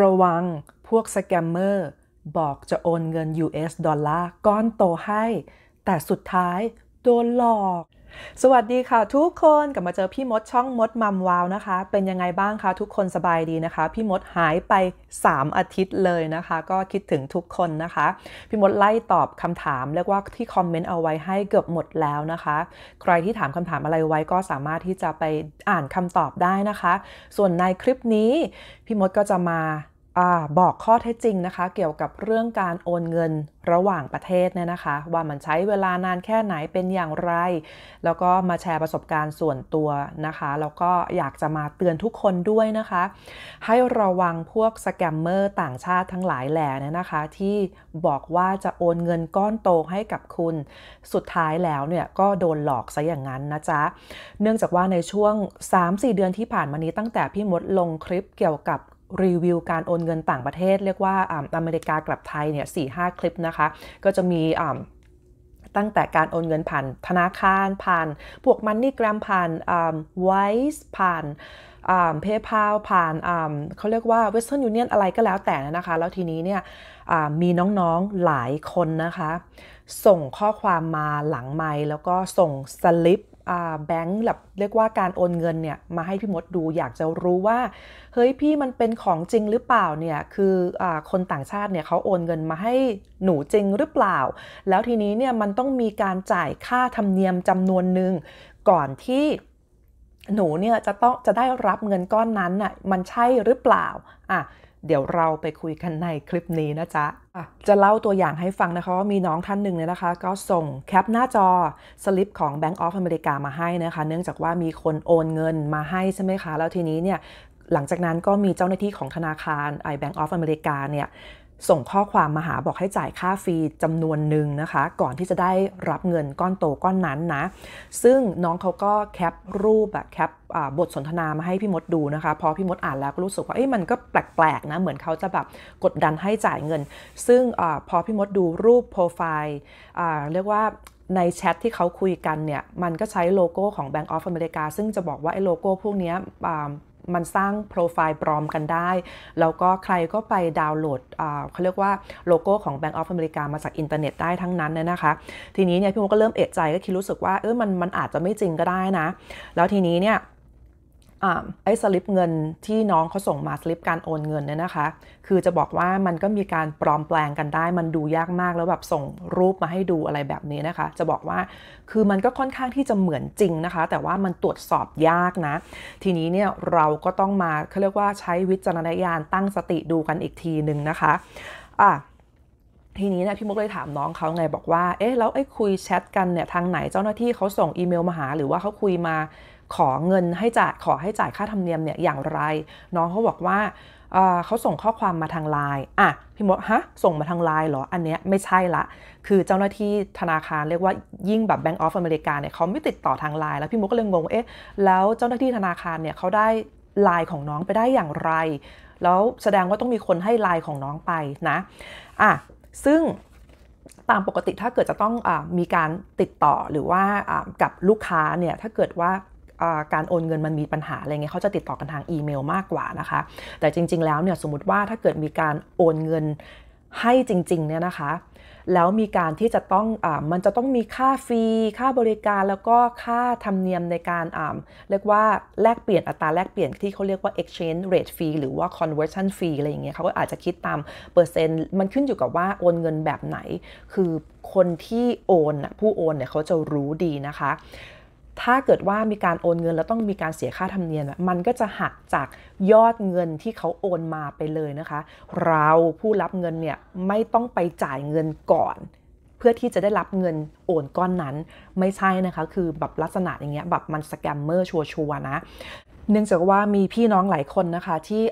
ระวังพวกสแกมเมอร์ บอกจะโอนเงิน US ดอลลาร์ก้อนโตให้ แต่สุดท้ายโดนหลอกสวัสดีค่ะ ทุกคนกลับมาเจอพี่มดช่องมดมัมวาวนะคะ เป็นยังไงบ้างคะทุกคนสบายดีนะคะ พี่มดหายไป 3 อาทิตย์เลยนะคะ ก็คิดถึงทุกคนนะคะพี่มดไล่ตอบคำถามเรียกว่าที่คอมเมนต์เอาไว้ให้เกือบหมดแล้วนะคะ ใครที่ถามคำถามอะไรไว้ก็สามารถที่จะไปอ่านคำตอบได้นะคะ ส่วนในคลิปนี้พี่มดก็จะมาบอกข้อเท็จจริงนะคะ เกี่ยวกับเรื่องการโอนเงินระหว่างประเทศเนี่ยนะคะ ว่ามันใช้เวลานานแค่ไหนเป็นอย่างไร แล้วก็มาแชร์ประสบการณ์ส่วนตัวนะคะแล้วก็อยากจะมาเตือนทุกคนด้วยนะคะ ให้ระวังพวกสแกมเมอร์ต่างชาติทั้งหลายแหล่นี่นะคะ ที่บอกว่าจะโอนเงินก้อนโตให้กับคุณสุดท้ายแล้วเนี่ยก็โดนหลอกซะอย่างนั้นนะจ๊ะเนื่องจากว่าในช่วง3-4 เดือนที่ผ่านมานี้ตั้งแต่พี่มดลงคลิปเกี่ยวกับรีวิวการโอนเงินต่างประเทศ เรียกว่าอเมริกากลับไทยเนี่ยสี่ห้าคลิปนะคะ ก็จะมีตั้งแต่การโอนเงินผ่านธนาคาร ผ่านพวกมันนี่แกรมผ่านไวซ์ผ่านเพย์พาผ่านเขาเรียกว่าเเวสทิร์นยูเนียนอะไรก็แล้วแต่นะคะแล้วทีนี้เนี่ยมีน้องๆหลายคนนะคะ ส่งข้อความมาหลังไม์แล้วก็ส่งสลิปแบงค์แบบเรียกว่าการโอนเงินเนี่ยมาให้พี่มดดูอยากจะรู้ว่าเฮ้ยพี่มันเป็นของจริงหรือเปล่าเนี่ยคืออคนต่างชาติเนี่ยเขาโอนเงินมาให้หนูจริงหรือเปล่า แล้วทีนี้เนี่ย มันต้องมีการจ่ายค่าธรรมเนียมจำนวนหนึ่ง ก่อนที่หนูเนี่ยจะต้องจะได้รับเงินก้อนนั้นน่ะมันใช่หรือเปล่าอ่ะเดี๋ยวเราไปคุยกันในคลิปนี้นะจ๊ะ จะเล่าตัวอย่างให้ฟังนะคะว่ามีน้องท่านหนึ่งเนี่ยนะคะ ก็ส่งแคปหน้าจอ สลิปของ Bank of America มาให้นะคะ เนื่องจากว่ามีคนโอนเงินมาให้ใช่ไหมคะ แล้วทีนี้เนี่ย หลังจากนั้นก็มีเจ้าหน้าที่ของธนาคาร i Bank of America เนี่ยส่งข้อความมาหาบอกให้จ่ายค่าฟรีจำนวนหนึ่งนะคะ ก่อนที่จะได้รับเงินก้อนโตก้อนนั้นนะ ซึ่งน้องเขาก็แคปรูปแบบแคปบทสนทนามาให้พี่มดดูนะคะพอพี่มดอ่านแล้วก็รู้สึกว่าเอ้ยมันก็แปลกๆนะเหมือนเขาจะแบบกดดันให้จ่ายเงิน ซึ่งอพอพี่มดดูรูปโปรไฟล์เรียกว่าในแชทที่เขาคุยกันเนี่ย มันก็ใช้โลโก้ของ Bank of America ซึ่งจะบอกว่าไอ้โลโก้ พวกนี้มันสร้างโปรไฟล์ปลอมกันได้ แล้วก็ใครก็ไปดาวน์โหลด เขาเรียกว่าโลโก้ของ Bank of America มาจากอินเทอร์เน็ตได้ทั้งนั้นนะคะ ทีนี้เนี่ยพี่มก็เริ่มเอะใจก็คิดรู้สึกว่าเออมัน มันอาจจะไม่จริงก็ได้นะ แล้วทีนี้เนี่ยไอ้สลิปเงินที่น้องเขาส่งมาสลิปการโอนเงินเนี่ยนะคะ คือจะบอกว่ามันก็มีการปลอมแปลงกันได้ มันดูยากมากแล้วแบบส่งรูปมาให้ดูอะไรแบบนี้นะคะจะบอกว่าคือมันก็ค่อนข้างที่จะเหมือนจริงนะคะ แต่ว่ามันตรวจสอบยากนะทีนี้เนี่ยเราก็ต้องมาเขาเรียกว่าใช้วิจารณญาณตั้งสติดูกันอีกทีหนึ่งนะคะอ่ะทีนี้นะพี่มุกเลยถามน้องเขาไงบอกว่าเอ๊ะแล้วไอ้คุยแชทกันเนี่ยทางไหนเจ้าหน้าที่เขาส่งอีเมลมาหาหรือว่าเขาคุยมาขอเงินให้จ่าย ขอให้จ่ายค่าธรรมเนียมเนี่ยอย่างไร น้องเขาบอกว่าเขาส่งข้อความมาทางไลน์ อ่ะ พี่มดฮะ ส่งมาทางไลน์เหรอ อันเนี้ยไม่ใช่ละ คือเจ้าหน้าที่ธนาคารเรียกว่ายิ่งแบบแบงก์ออฟอเมริกาเนี่ยเขาไม่ติดต่อทางไลน์ แล้วพี่มดก็เลยงง เอ๊ะ แล้วเจ้าหน้าที่ธนาคารเนี่ยเขาได้ไลน์ของน้องไปได้อย่างไร แล้วแสดงว่าต้องมีคนให้ไลน์ของน้องไปนะ อ่ะ ซึ่งตามปกติถ้าเกิดจะต้องอมีการติดต่อหรือว่ากับลูกค้าเนี่ยถ้าเกิดว่าการโอนเงินมันมีปัญหาอะไรเงี้ยเขาจะติดต่อกันทางอีเมลมากกว่านะคะ แต่จริง ๆ แล้วเนี่ย สมมติว่าถ้าเกิดมีการโอนเงินให้จริงๆ เนี่ยนะคะ แล้วมีการที่จะต้องอมันจะต้องมีค่าฟรี ค่าบริการแล้วก็ค่าธรรมเนียมในการเรียกว่าแลกเปลี่ยนอัตราแลกเปลี่ยนที่เขาเรียกว่า exchange rate fee หรือว่า conversion fee อะไรอย่างเงี้ยเขาก็อาจจะคิดตามเปอร์เซ็นต์ มันขึ้นอยู่กับว่าโอนเงินแบบไหน คือคนที่โอนผู้โอนเนี่ยเขาจะรู้ดีนะคะถ้าเกิดว่ามีการโอนเงินแล้วต้องมีการเสียค่าธรรมเนียมมันก็จะหักจากยอดเงินที่เขาโอนมาไปเลยนะคะ เราผู้รับเงินเนี่ยไม่ต้องไปจ่ายเงินก่อน เพื่อที่จะได้รับเงินโอนก้อนนั้น ไม่ใช่นะคะคือแบบลักษณะอย่างเงี้ยแบบมันสแกมเมอร์ชัวร์ๆนะเนื่องจากว่ามีพี่น้องหลายคนนะคะที่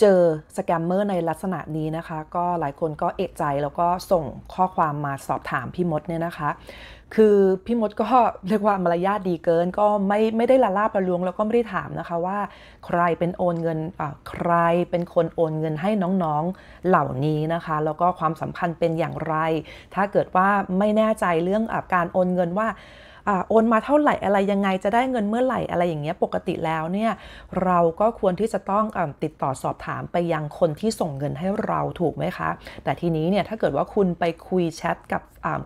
เจอสแกมเมอร์ในลักษณะนี้นะคะ ก็หลายคนก็เอกใจแล้วก็ส่งข้อความมาสอบถามพี่มดเนี่ยนะคะ คือพี่มดก็เรียกว่ามารยาทดีเกิน ก็ไม่ไม่ได้ละลาบละลวง แล้วก็ไม่ได้ถามนะคะว่า ใครเป็นโอนเงินใครเป็นคนโอนเงินให้น้องๆเหล่านี้นะคะ แล้วก็ความสัมพันธ์เป็นอย่างไร ถ้าเกิดว่าไม่แน่ใจเรื่องอการโอนเงินว่าอโอนมาเท่าไหร่อะไรยังไงจะได้เงินเมื่อไหร่ อะไรอย่างเงี้ยปกติแล้วเนี่ยเราก็ควรที่จะต้องอติดต่อสอบถามไปยังคนที่ส่งเงินให้เราถูกไหมคะ แต่ทีนี้เนี่ยถ้าเกิดว่าคุณไปคุยแชทกับ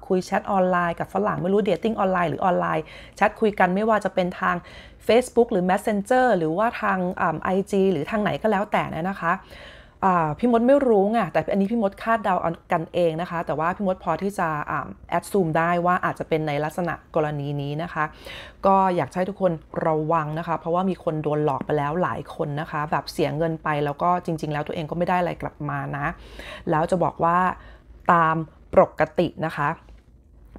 คุยแชทออนไลน์กับฝรั่ง ไม่รู้ เดทติ้งออนไลน์หรือออนไลน์ แชทคุยกันไม่ว่าจะเป็นทาง Facebook หรือ Messenger หรือว่าทางไอจีหรือทางไหนก็แล้วแต่นะคะพี่มดไม่รู้ไงแต่อันนี้พี่มดคาดเดาเอากันเองนะคะ แต่ว่าพี่มดพอที่จะแอดซูมได้ว่าอาจจะเป็นในลักษณะกรณีนี้นะคะ ก็อยากให้ทุกคนระวังนะคะ เพราะว่ามีคนโดนหลอกไปแล้วหลายคนนะคะแบบเสียเงินไปแล้วก็จริง ๆ แล้วตัวเองก็ไม่ได้อะไรกลับมานะแล้วจะบอกว่าตามปกตินะคะ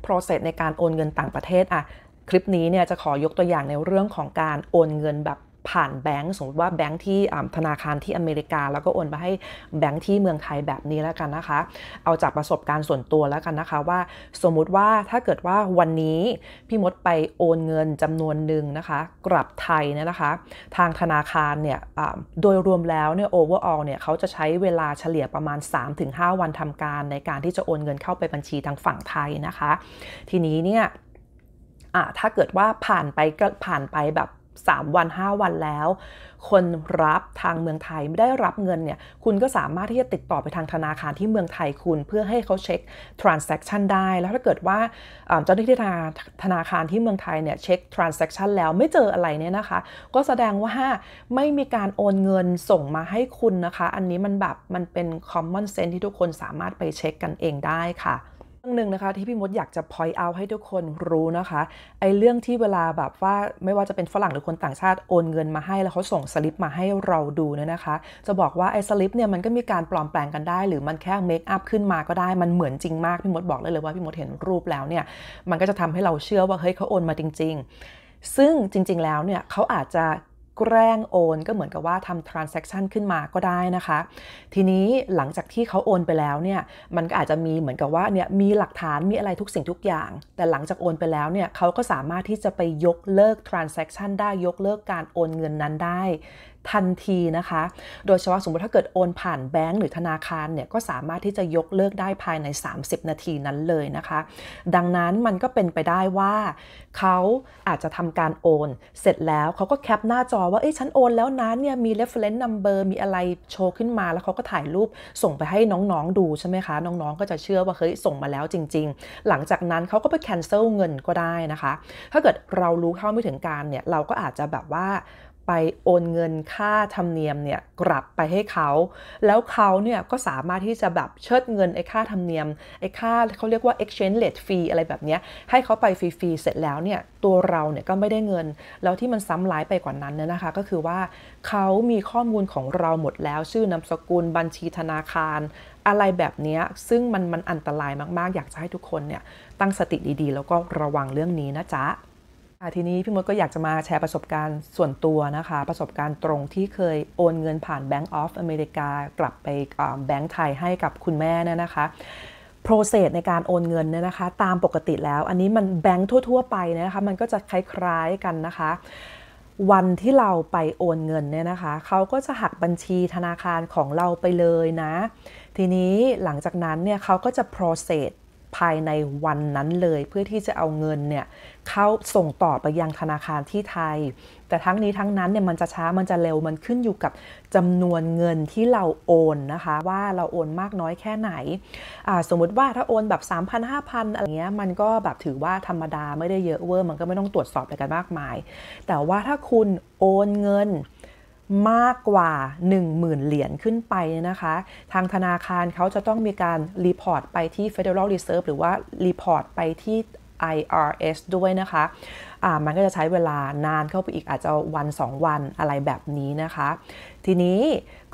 process ในการโอนเงินต่างประเทศอะคลิปนี้เนี่ยจะขอยกตัวอย่างในเรื่องของการโอนเงินแบบผ่านแบงก์สมมติว่าแบงก์ที่ธนาคารที่อเมริกา แล้วก็โอนไปให้แบงก์ที่เมืองไทยแบบนี้แล้วกันนะคะ เอาจากประสบการณ์ส่วนตัวแล้วกันนะคะว่าสมมุติว่าถ้าเกิดว่าวันนี้ พี่มดไปโอนเงินจำนวนหนึ่งนะคะกลับไทยเนี่ยนะคะ ทางธนาคารเนี่ยโดยรวมแล้วเนี่ยโอเวอร์ออลเนี่ยเขาจะใช้เวลาเฉลี่ยประมาณ 3-5 วันทำการในการที่จะโอนเงินเข้าไปบัญชีทางฝั่งไทยนะคะ ทีนี้เนี่ยถ้าเกิดว่าผ่านไปก็ผ่านไปแบบ3 วัน 5 วันแล้ว คนรับทางเมืองไทยไม่ได้รับเงินเนี่ยคุณก็สามารถที่จะติดต่อไปทางธนาคารที่เมืองไทยคุณเพื่อให้เขาเช็ค transaction ได้ แล้วถ้าเกิดว่าเจ้าหน้าที่ธนาคารที่เมืองไทยเนี่ยเช็ค transaction แล้วไม่เจออะไรเนี่ยนะคะ ก็แสดงว่า ไม่มีการโอนเงินส่งมาให้คุณนะคะ อันนี้มันแบบ มันเป็น common sense ที่ทุกคนสามารถไปเช็คกันเองได้ค่ะรื่องหนึ่งนะคะที่พี่มดอยากจะ point out ให้ทุกคนรู้นะคะไอ้เรื่องที่เวลาแบบว่าไม่ว่าจะเป็นฝรั่งหรือคนต่างชาติโอนเงินมาให้แล้วเขาส่งสลิปมาให้เราดูเนี่ยนะคะจะบอกว่าไอ้สลิปเนี่ยมันก็มีการปลอมแปลงกันได้ หรือมันแค่เมคอัพขึ้นมาก็ได้ มันเหมือนจริงมากพี่มดบอกเลยเลยว่าพี่มดเห็นรูปแล้วเนี่ยมันก็จะทำให้เราเชื่อว่าเฮ้ยเขาโอนมาจริงๆ ซึ่งจริง ๆแล้วเนี่ยเขาอาจจะแกล้งโอนก็เหมือนกับว่าทำ transaction ขึ้นมาก็ได้นะคะ ทีนี้หลังจากที่เขาโอนไปแล้วเนี่ยมันก็อาจจะมีเหมือนกับว่าเนี่ยมีหลักฐานมีอะไรทุกสิ่งทุกอย่าง แต่หลังจากโอนไปแล้วเนี่ยเขาก็สามารถที่จะไปยกเลิก transaction ได้ยกเลิกการโอนเงินนั้นได้ทันทีนะคะ โดยเฉพาะสมมติถ้าเกิดโอนผ่านแบงก์หรือธนาคารเนี่ยก็สามารถที่จะยกเลิกได้ภายใน 30 นาทีนั้นเลยนะคะ ดังนั้นมันก็เป็นไปได้ว่าเขาอาจจะทำการโอนเสร็จแล้วเขาก็แคปหน้าจอว่าเอ้ยฉันโอนแล้วนะเนี่ยมี reference number มีอะไรโชว์ขึ้นมาแล้วเขาก็ถ่ายรูปส่งไปให้น้องๆดูใช่ไหมคะ น้องๆก็จะเชื่อว่าเฮ้ยส่งมาแล้วจริง ๆ หลังจากนั้นเขาก็ไป cancel เงินก็ได้นะคะ ถ้าเกิดเรารู้เข้าไม่ถึงการเนี่ยเราก็อาจจะแบบว่าไปโอนเงินค่าธรรมเนียมเนี่ยกลับไปให้เขา แล้วเขาเนี่ยก็สามารถที่จะแบบเชิดเงินไอ้ค่าธรรมเนียมไอ้ค่าเขาเรียกว่า exchange rate fee อะไรแบบนี้ ให้เขาไปฟรีๆ เสร็จแล้วเนี่ยตัวเราเนี่ยก็ไม่ได้เงิน แล้วที่มันซ้ำร้ายไปกว่านั้นเนี่ยนะคะ ก็คือว่าเขามีข้อมูลของเราหมดแล้ว ชื่อนามสกุล บัญชีธนาคาร อะไรแบบนี้ซึ่งมันมันอันตรายมาก ๆ อยากจะให้ทุกคนเนี่ยตั้งสติดีๆ แล้วก็ระวังเรื่องนี้นะจ๊ะทีนี้พี่มดก็อยากจะมาแชร์ประสบการณ์ส่วนตัวนะคะ ประสบการณ์ตรงที่เคยโอนเงินผ่าน Bank of America กลับไปแบงก์ไทยให้กับคุณแม่เนี่ยนะคะโปรเซสในการโอนเงินเนี่ยนะคะ ตามปกติแล้วอันนี้มันแบงก์ทั่วๆไปนะคะมันก็จะคล้ายๆกันนะคะ วันที่เราไปโอนเงินเนี่ยนะคะ เขาก็จะหักบัญชีธนาคารของเราไปเลยนะทีนี้หลังจากนั้นเนี่ยเขาก็จะโปรเซสภายในวันนั้นเลยเพื่อที่จะเอาเงินเนี่ยเข้าส่งต่อไปยังธนาคารที่ไทย แต่ทั้งนี้ทั้งนั้นเนี่ยมันจะช้ามันจะเร็วมันขึ้นอยู่กับจำนวนเงินที่เราโอนนะคะ ว่าเราโอนมากน้อยแค่ไหน สมมุติว่าถ้าโอนแบบ3 0 0 0 5 0 0อะไรเงี้ยมันก็แบบถือว่าธรรมดาไม่ได้เยอะเวอร์มันก็ไม่ต้องตรวจสอบอะไรกันมากมาย แต่ว่าถ้าคุณโอนเงินมากกว่า10,000เหรียญขึ้นไปนะคะ ทางธนาคารเขาจะต้องมีการรีพอร์ตไปที่ Federal Reserve หรือว่า รีพอร์ตไปที่ IRS ด้วยนะคะ มันก็จะใช้เวลานานเข้าไปอีกอาจจะวัน 2 วันอะไรแบบนี้นะคะ ทีนี้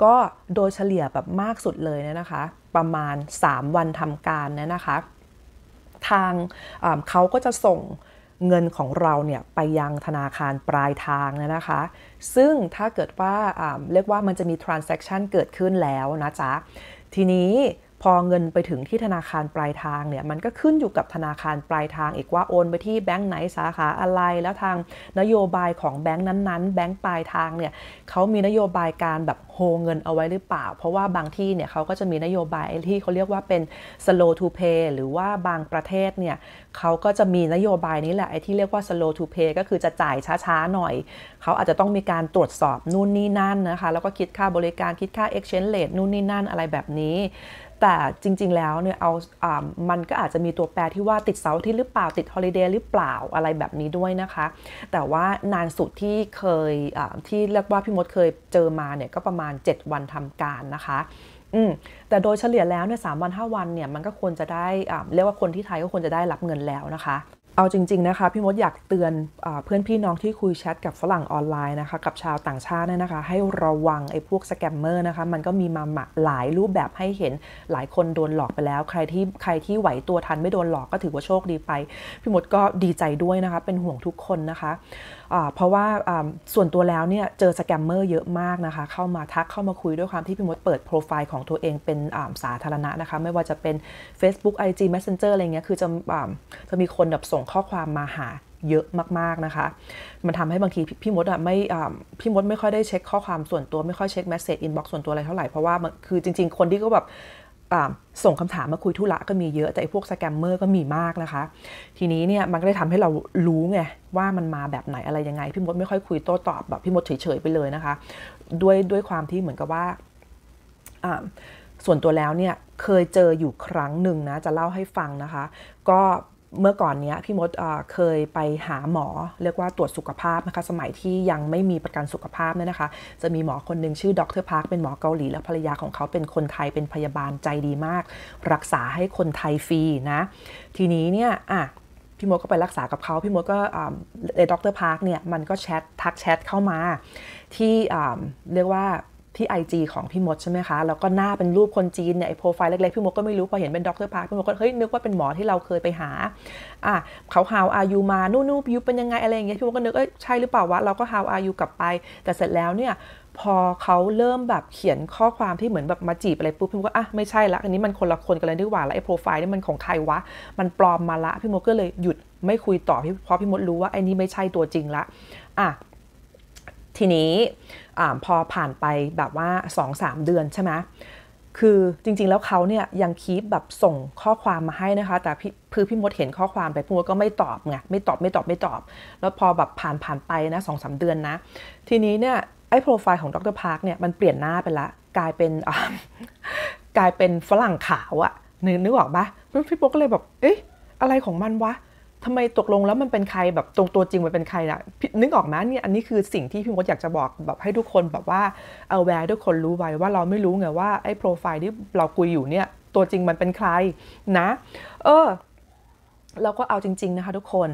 ก็โดยเฉลี่ยแบบมากสุดเลยนะคะประมาณ 3 วันทำการนะคะทางเขาก็จะส่งเงินของเราเนี่ย ไปยังธนาคารปลายทางนะคะ ซึ่งถ้าเกิดว่า เรียกว่ามันจะมี transaction เกิดขึ้นแล้วนะจ๊ะ ทีนี้พอเงินไปถึงที่ธนาคารปลายทางเนี่ย มันก็ขึ้นอยู่กับธนาคารปลายทาง อีกว่าโอนไปที่แบงค์ไหนสาขาอะไร แล้วทางนโยบายของแบงค์นั้น ๆ แบงค์ปลายทางเนี่ยเขามีนโยบายการแบบโฮเงินเอาไว้หรือเปล่า เพราะว่าบางที่เนี่ยเขาก็จะมีนโยบายที่เขาเรียกว่าเป็น slow to pay หรือว่าบางประเทศเนี่ยเขาก็จะมีนโยบายนี้แหละไอ้ที่เรียกว่า slow to pay ก็คือจะจ่ายช้าๆ หน่อย เขาอาจจะต้องมีการตรวจสอบนู่นนี่นั่นนะคะ แล้วก็คิดค่าบริการคิดค่า exchange rate นู่นนี่นั่นอะไรแบบนี้แต่จริงๆแล้วเนี่ยเอาอ่ามันก็อาจจะมีตัวแปรที่ว่าติดเสาร์ที่หรือเปล่าติดฮอลิเดย์หรือเปล่าอะไรแบบนี้ด้วยนะคะ แต่ว่านานสุดที่เคยที่เรียกว่าพี่มดเคยเจอมาเนี่ยก็ประมาณ 7 วันทำการนะคะ อืม แต่โดยเฉลี่ยแล้วเนี่ยสามวันห้าวันเนี่ยมันก็ควรจะได้เรียกว่าคนที่ไทยก็ควรจะได้รับเงินแล้วนะคะเอาจริงๆนะคะพี่มดอยากเตือนอเพื่อนพี่น้องที่คุยแชทกับฝรั่งออนไลน์นะคะกับชาวต่างชาตินนะคะ ให้ระวังไอ้พวกสแกมเมอร์นะคะมันก็มีมาหลายรูปแบบให้เห็นหลายคนโดนหลอกไปแล้ว ใครที่ใครที่ไหวตัวทันไม่โดนหลอกก็ถือว่าโชคดีไป พี่มดก็ดีใจด้วยนะคะเป็นห่วงทุกคนนะคะเพราะว่าส่วนตัวแล้วเนี่ยเจอสแกมเมอร์เยอะมากนะคะ เข้ามาทักเข้ามาคุยด้วยความที่พี่มดเปิดโปรไฟล์ของตัวเองเป็นสาธารณะนะคะ ไม่ว่าจะเป็น Facebook IG Messenger อะไรเงี้ย คือจะจะมีคนแบบส่งข้อความมาหาเยอะมาก ๆ นะคะ มันทำให้บางที พี่มดอะไม่พี่มดไม่ค่อยได้เช็คข้อความส่วนตัวไม่ค่อยเช็คแมสเซจอินบ็อกซ์ส่วนตัวอะไรเท่าไหร่ เพราะว่าคือจริง ๆคนที่ก็แบบส่งคำถามมาคุยธุระก็มีเยอะแต่พวกสแกมเมอร์ก็มีมากนะคะ ทีนี้เนี่ยมันก็ได้ทำให้เรารู้ไงว่ามันมาแบบไหนอะไรยังไง พี่มดไม่ค่อยคุยโต้ตอบแบบพี่มดเฉยๆไปเลยนะคะด้วยด้วยความที่เหมือนกับว่า ส่วนตัวแล้วเนี่ยเคยเจออยู่ครั้งหนึ่งนะจะเล่าให้ฟังนะคะ ก็เมื่อก่อนเนี้ยพี่มดเคยไปหาหมอเรียกว่าตรวจสุขภาพนะคะสมัยที่ยังไม่มีประกันสุขภาพเนี่ยนะคะจะมีหมอคนหนึ่งชื่อดรพาร์คเป็นหมอเกาหลีและภรรยาของเขาเป็นคนไทยเป็นพยาบาลใจดีมาก รักษาให้คนไทยฟรีนะ ทีนี้เนี่ยอ่ะพี่มดก็ไปรักษากับเขาพี่มดก็ในด็อกเตอร์พาร์คเนี่ยมันก็แชททักแชทเข้ามา ที่เรียกว่าที่ IG ของพี่มดใช่ไหมคะ แล้วก็หน้าเป็นรูปคนจีนเนี่ยโปรไฟล์เล็กๆพี่มดก็ไม่รู้พอเห็นเป็นด็อกเตอร์พาร์คพี่มดก็เฮ้ย นึกว่าเป็นหมอที่เราเคยไปหาอ่ะเขาฮาวอายุมานู่นนู่ยูเป็นยังไง อะไรอย่างเงี้ยพี่มดก็นึก เอ้ยใช่หรือเปล่าวะ เราก็ฮาวอายุกลับไป แต่เสร็จแล้วเนี่ย พอเขาเริ่มแบบเขียนข้อความที่เหมือนแบบมาจีบอะไรปุ๊บพี่มดก็อ่ะไม่ใช่ละอันนี้มันคนละคนกันเลยดีกว่าละไอ้โปรไฟล์นี่มันของใครวะมันปลอมมาละพี่มดก็เลยหยุดไม่คุยต่อพี่เพราะพี่มดรู้ว่าไอ้นี่ไม่ใช่ตัวจริงละอ่ะทีนี้อพอผ่านไปแบบว่า2-3 เดือนใช่ไหมคือจริงๆแล้วเขาเนี่ยยังคีบแบบส่งข้อความมาให้นะคะ แต่พื่พอพี่มดเห็นข้อความไปพี่มดก็ไม่ตอบไงไม่ตอบไม่ตอบไม่ตอบ แล้วพอแบบผ่านผ่านไปนะสองสาเดือนนะทีนี้เนี่ยไอ้โปรไฟล์ของดรพาร์คเนี่ยมันเปลี่ยนหน้าไปละกลายเป็นกลายเป็นฝรั่งขาวอะนึกนึกออกปะพี่มดก็เลยแบบเอ๊ะอะไรของมันวะทำไมตกลงแล้วมันเป็นใครแบบตรงตัวจริงมันเป็นใครล่ะนึกออกไหมเนี่ย อันนี้คือสิ่งที่พี่มดอยากจะบอกแบบให้ทุกคนแบบว่าเอาแวร์ทุกคนรู้ไว้ว่าเราไม่รู้ไงว่าไอ้โปรไฟล์ที่เราคุยอยู่เนี่ย ตัวจริงมันเป็นใครนะเออ เราก็เอาจริงๆนะคะทุกคน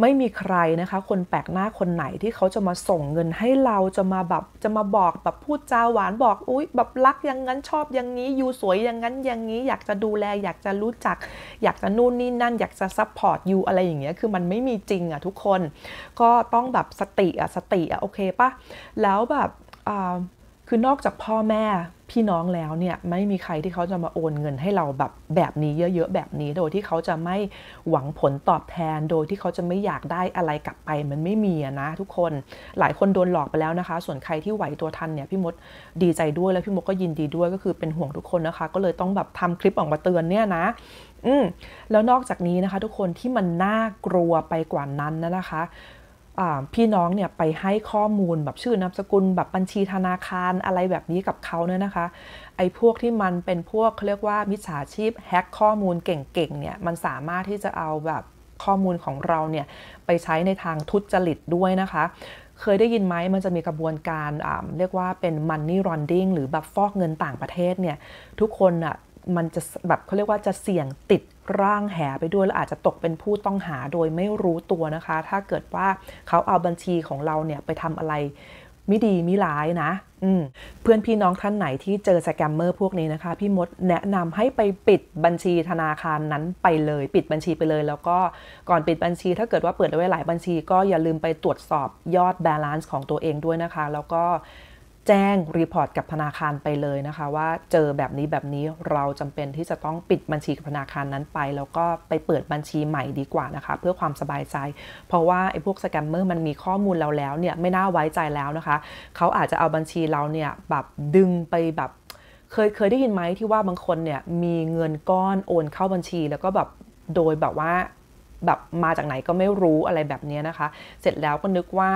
ไม่มีใครนะคะ คนแปลกหน้าคนไหนที่เขาจะมาส่งเงินให้เราจะมาแบบจะมาบอกแบบพูดจาหวานบอก อุ้ยแบบรักอย่างนั้นชอบอย่างนี้ อยู่สวยอย่างนั้นอย่างนี้ อยากจะดูแล อยากจะรู้จัก อยากจะนู่นนี่นั่น อยากจะซัพพอร์ตอยู่อะไรอย่างเงี้ยคือมันไม่มีจริงอะทุกคน ก็ต้องแบบสติอะสติอะโอเคปะแล้วแบบคือนอกจากพ่อแม่พี่น้องแล้วเนี่ยไม่มีใครที่เขาจะมาโอนเงินให้เราแบบแบบนี้เยอะ ๆ แบบนี้โดยที่เขาจะไม่หวังผลตอบแทนโดยที่เขาจะไม่อยากได้อะไรกลับไปมันไม่มีนะทุกคนหลายคนโดนหลอกไปแล้วนะคะ ส่วนใครที่ไหวตัวทันเนี่ย พี่มดดีใจด้วยแล้วพี่มดก็ยินดีด้วยก็คือเป็นห่วงทุกคนนะคะ ก็เลยต้องแบบทำคลิปออกมาเตือนเนี่ยนะอืมแล้วนอกจากนี้นะคะ ทุกคนที่มันน่ากลัวไปกว่านั้นนะคะพี่น้องเนี่ยไปให้ข้อมูลแบบชื่อนามสกุล แบบบัญชีธนาคารอะไรแบบนี้กับเขาเนี่ยนะคะ ไอ้พวกที่มันเป็นพวกเขาเรียกว่า มิจฉาชีพแฮกข้อมูลเก่งๆเนี่ยมันสามารถที่จะเอาแบบข้อมูลของเราเนี่ยไปใช้ในทางทุจริตด้วยนะคะ เคยได้ยินไหมมันจะมีกระบวนการเรียกว่าเป็น money laundering หรือแบบฟอกเงินต่างประเทศเนี่ยทุกคนอะมันจะแบบเขาเรียกว่าจะเสี่ยงติดร่างแหไปด้วยแล้วอาจจะตกเป็นผู้ต้องหา โดยไม่รู้ตัวนะคะ ถ้าเกิดว่าเขาเอาบัญชีของเราเนี่ยไปทำอะไร ไม่ดีไม่ร้ายนะเพื่อนพี่น้องท่านไหนที่เจอสแกมเมอร์พวกนี้นะคะ พี่มดแนะนำให้ไปปิดบัญชีธนาคารนั้นไปเลย ปิดบัญชีไปเลย แล้วก็ก่อนปิดบัญชีถ้าเกิดว่าเปิดไว้หลายบัญชีก็อย่าลืมไปตรวจสอบยอดบาลานซ์ของตัวเองด้วยนะคะ แล้วก็แจ้งรีพอร์ตกับธนาคารไปเลยนะคะ ว่าเจอแบบนี้แบบนี้เราจำเป็นที่จะต้องปิดบัญชีกับธนาคารนั้นไปแล้วก็ไปเปิดบัญชีใหม่ดีกว่านะคะเพื่อความสบายใจ เพราะว่าไอ้พวกสแกมเมอร์มันมีข้อมูลเราแล้วเนี่ยไม่น่าไว้ใจแล้วนะคะเขาอาจจะเอาบัญชีเราเนี่ยแบบดึงไปแบบเคยเคยได้ยินไหมที่ว่าบางคนเนี่ยมีเงินก้อนโอนเข้าบัญชีแล้วก็แบบโดยแบบว่าแบบมาจากไหนก็ไม่รู้อะไรแบบนี้นะคะ เสร็จแล้วก็นึกว่า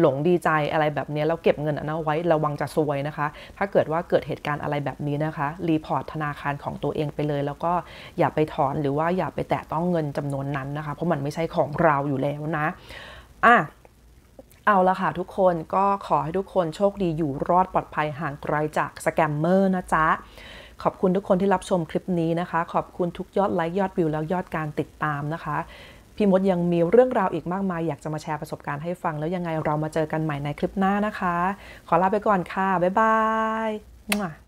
หลงดีใจอะไรแบบนี้แล้วเก็บเงินเอาไว้ระวังจะซวยนะคะ ถ้าเกิดว่าเกิดเหตุการณ์อะไรแบบนี้นะคะรีพอร์ตธนาคารของตัวเองไปเลย แล้วก็อย่าไปถอนหรือว่าอย่าไปแตะต้องเงินจำนวนนั้นนะคะเพราะมันไม่ใช่ของเราอยู่แล้วนะอ่ะเอาละค่ะทุกคนก็ขอให้ทุกคนโชคดีอยู่รอดปลอดภัยห่างไกลจากสแกมเมอร์นะจ๊ะขอบคุณทุกคนที่รับชมคลิปนี้นะคะ ขอบคุณทุกยอดไลค์ยอดวิวแล้วยอดการติดตามนะคะ พี่มดยังมีเรื่องราวอีกมากมาย อยากจะมาแชร์ประสบการณ์ให้ฟังแล้วยังไงเรามาเจอกันใหม่ในคลิปหน้านะคะ ขอลาไปก่อนค่ะ บ๊ายบาย